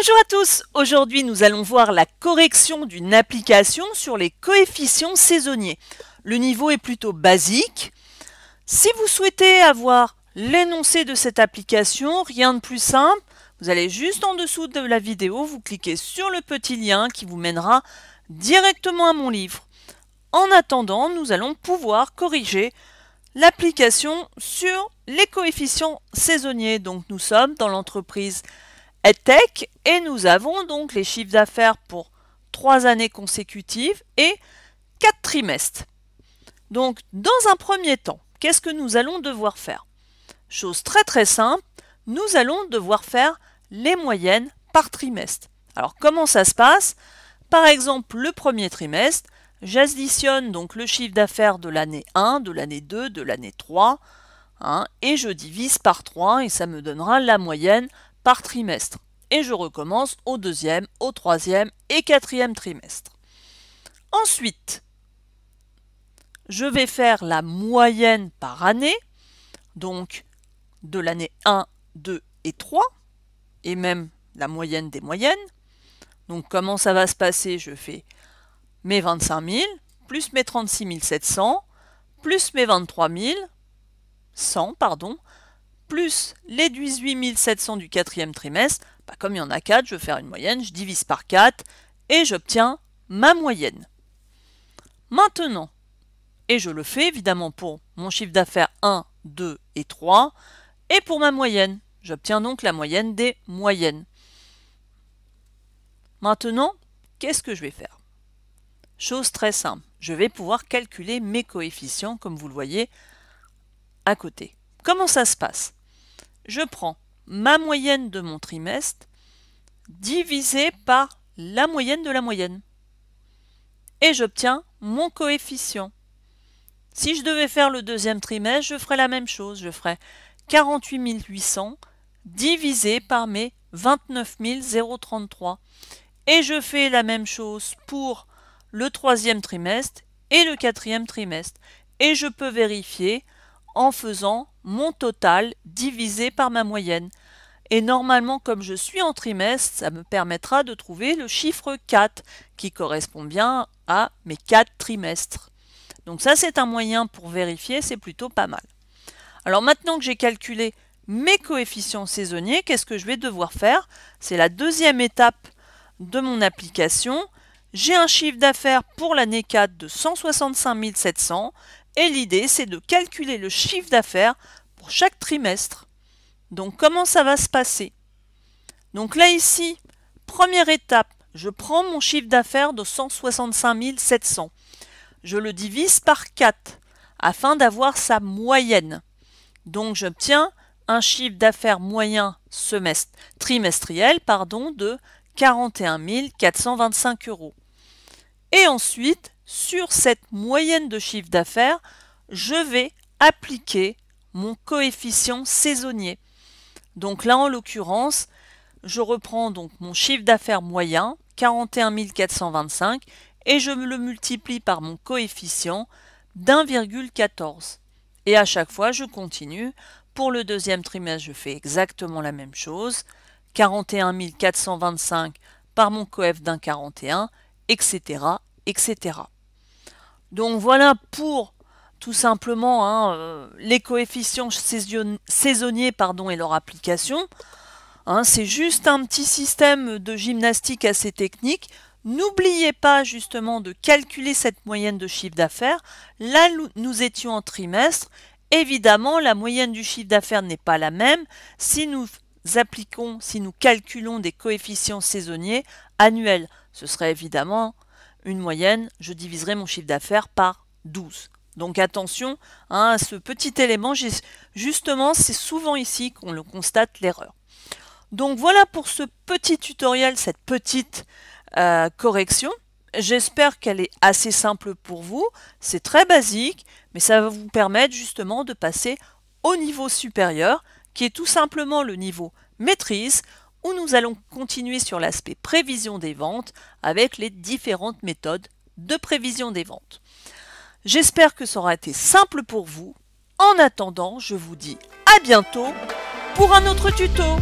Bonjour à tous, aujourd'hui nous allons voir la correction d'une application sur les coefficients saisonniers. Le niveau est plutôt basique. Si vous souhaitez avoir l'énoncé de cette application, rien de plus simple, vous allez juste en dessous de la vidéo, vous cliquez sur le petit lien qui vous mènera directement à mon livre. En attendant, nous allons pouvoir corriger l'application sur les coefficients saisonniers. Donc nous sommes dans l'entreprise et nous avons donc les chiffres d'affaires pour trois années consécutives et quatre trimestres. Donc dans un premier temps, qu'est-ce que nous allons devoir faire Chose très très simple, nous allons devoir faire les moyennes par trimestre. Alors comment ça se passe Par exemple le premier trimestre, j'additionne donc le chiffre d'affaires de l'année 1, de l'année 2, de l'année 3 hein, et je divise par 3 et ça me donnera la moyenne par trimestre. Et je recommence au deuxième, au troisième et quatrième trimestre. Ensuite, je vais faire la moyenne par année, donc de l'année 1, 2 et 3, et même la moyenne des moyennes. Donc comment ça va se passer Je fais mes 25 000, plus mes 36 700, plus mes 23 100, pardon, plus les 18 700 du quatrième trimestre, bah, comme il y en a 4, je vais faire une moyenne, je divise par 4 et j'obtiens ma moyenne. Maintenant, et je le fais évidemment pour mon chiffre d'affaires 1, 2 et 3, et pour ma moyenne. J'obtiens donc la moyenne des moyennes. Maintenant, qu'est-ce que je vais faire Chose très simple, je vais pouvoir calculer mes coefficients, comme vous le voyez à côté. Comment ça se passe je prends ma moyenne de mon trimestre divisée par la moyenne de la moyenne. Et j'obtiens mon coefficient. Si je devais faire le deuxième trimestre, je ferais la même chose. Je ferais 48 800 divisé par mes 29 033. Et je fais la même chose pour le troisième trimestre et le quatrième trimestre. Et je peux vérifier en faisant mon total divisé par ma moyenne. Et normalement, comme je suis en trimestre, ça me permettra de trouver le chiffre 4, qui correspond bien à mes 4 trimestres. Donc ça, c'est un moyen pour vérifier, c'est plutôt pas mal. Alors maintenant que j'ai calculé mes coefficients saisonniers, qu'est-ce que je vais devoir faire C'est la deuxième étape de mon application. J'ai un chiffre d'affaires pour l'année 4 de 165 700 et l'idée, c'est de calculer le chiffre d'affaires pour chaque trimestre. Donc comment ça va se passer Donc là ici, première étape, je prends mon chiffre d'affaires de 165 700. Je le divise par 4 afin d'avoir sa moyenne. Donc j'obtiens un chiffre d'affaires moyen semestre, trimestriel pardon, de 41 425 euros. Et ensuite, sur cette moyenne de chiffre d'affaires, je vais appliquer mon coefficient saisonnier. Donc là, en l'occurrence, je reprends donc mon chiffre d'affaires moyen, 41 425, et je le multiplie par mon coefficient d'1,14. Et à chaque fois, je continue. Pour le deuxième trimestre, je fais exactement la même chose. 41 425 par mon coef d'un 41 etc. etc. Donc voilà pour tout simplement hein, euh, les coefficients saisonniers pardon, et leur application. Hein, c'est juste un petit système de gymnastique assez technique. N'oubliez pas justement de calculer cette moyenne de chiffre d'affaires. Là, nous étions en trimestre. Évidemment, la moyenne du chiffre d'affaires n'est pas la même si nous appliquons, si nous calculons des coefficients saisonniers annuels ce serait évidemment une moyenne, je diviserai mon chiffre d'affaires par 12. Donc attention hein, à ce petit élément, justement c'est souvent ici qu'on le constate l'erreur. Donc voilà pour ce petit tutoriel, cette petite euh, correction. J'espère qu'elle est assez simple pour vous, c'est très basique, mais ça va vous permettre justement de passer au niveau supérieur, qui est tout simplement le niveau maîtrise, où nous allons continuer sur l'aspect prévision des ventes avec les différentes méthodes de prévision des ventes. J'espère que ça aura été simple pour vous. En attendant, je vous dis à bientôt pour un autre tuto.